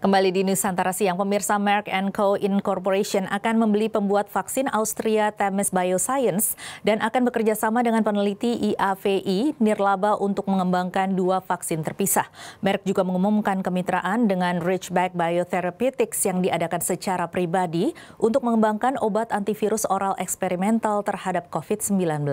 Kembali di Nusantara Siang, pemirsa Merck Co. Incorporation akan membeli pembuat vaksin Austria Temis Bioscience dan akan bekerja sama dengan peneliti IAVI Nirlaba untuk mengembangkan dua vaksin terpisah. Merck juga mengumumkan kemitraan dengan Ridgeback Biotherapeutics yang diadakan secara pribadi untuk mengembangkan obat antivirus oral eksperimental terhadap COVID-19.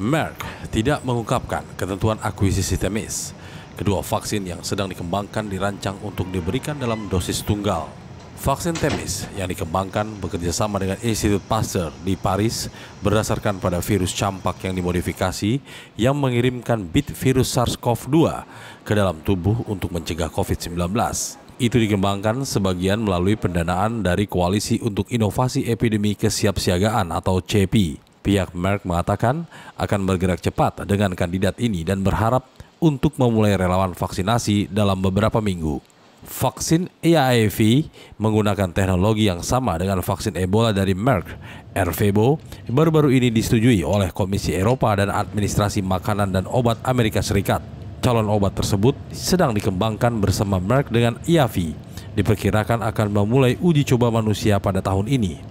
Merck tidak mengungkapkan ketentuan akuisisi temis. Kedua vaksin yang sedang dikembangkan dirancang untuk diberikan dalam dosis tunggal. Vaksin Temis yang dikembangkan bekerjasama dengan Institut Pasteur di Paris berdasarkan pada virus campak yang dimodifikasi yang mengirimkan bit virus SARS-CoV-2 ke dalam tubuh untuk mencegah COVID-19. Itu dikembangkan sebagian melalui pendanaan dari Koalisi untuk Inovasi Epidemi Kesiapsiagaan atau CEPI. Pihak Merck mengatakan akan bergerak cepat dengan kandidat ini dan berharap untuk memulai relawan vaksinasi dalam beberapa minggu. Vaksin AIV menggunakan teknologi yang sama dengan vaksin Ebola dari Merck. Ervebo baru-baru ini disetujui oleh Komisi Eropa dan Administrasi Makanan dan Obat Amerika Serikat. Calon obat tersebut sedang dikembangkan bersama Merck dengan IAV. Diperkirakan akan memulai uji coba manusia pada tahun ini.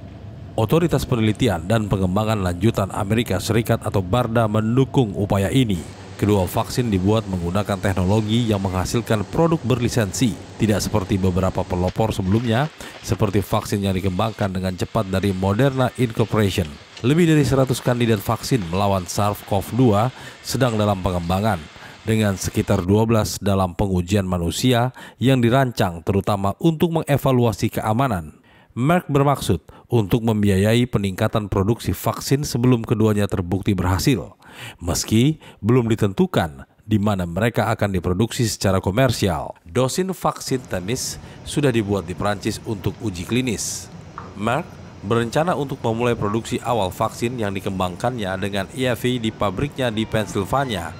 Otoritas Penelitian dan Pengembangan Lanjutan Amerika Serikat atau BARDA mendukung upaya ini. Kedua vaksin dibuat menggunakan teknologi yang menghasilkan produk berlisensi, tidak seperti beberapa pelopor sebelumnya, seperti vaksin yang dikembangkan dengan cepat dari Moderna Incorporation. Lebih dari 100 kandidat vaksin melawan SARS-CoV-2 sedang dalam pengembangan, dengan sekitar 12 dalam pengujian manusia yang dirancang terutama untuk mengevaluasi keamanan Merck bermaksud untuk membiayai peningkatan produksi vaksin sebelum keduanya terbukti berhasil, meski belum ditentukan di mana mereka akan diproduksi secara komersial. Dosin vaksin tenis sudah dibuat di Prancis untuk uji klinis. Merck berencana untuk memulai produksi awal vaksin yang dikembangkannya dengan IAV e di pabriknya di Pennsylvania.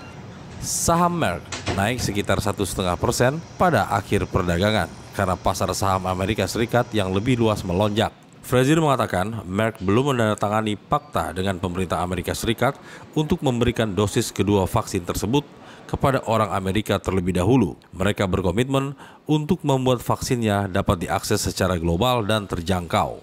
Saham Merck naik sekitar satu setengah persen pada akhir perdagangan karena pasar saham Amerika Serikat yang lebih luas melonjak. Frazier mengatakan Merck belum menandatangani fakta dengan pemerintah Amerika Serikat untuk memberikan dosis kedua vaksin tersebut kepada orang Amerika terlebih dahulu. Mereka berkomitmen untuk membuat vaksinnya dapat diakses secara global dan terjangkau.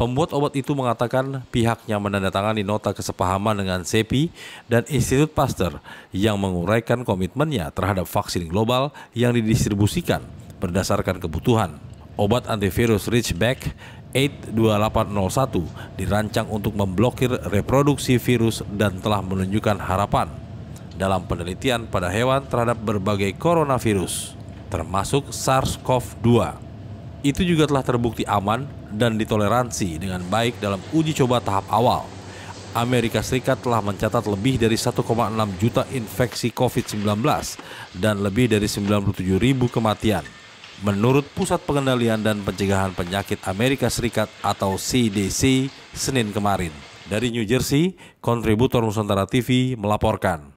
Pembuat obat itu mengatakan pihaknya menandatangani nota kesepahaman dengan CEPI dan Institut Pasteur yang menguraikan komitmennya terhadap vaksin global yang didistribusikan berdasarkan kebutuhan. Obat antivirus Ridgeback 82801 dirancang untuk memblokir reproduksi virus dan telah menunjukkan harapan dalam penelitian pada hewan terhadap berbagai coronavirus, termasuk SARS-CoV-2. Itu juga telah terbukti aman dan ditoleransi dengan baik dalam uji coba tahap awal. Amerika Serikat telah mencatat lebih dari 1,6 juta infeksi COVID-19 dan lebih dari 97 ribu kematian. Menurut Pusat Pengendalian dan Pencegahan Penyakit Amerika Serikat atau CDC Senin kemarin, dari New Jersey, kontributor Nusantara TV melaporkan.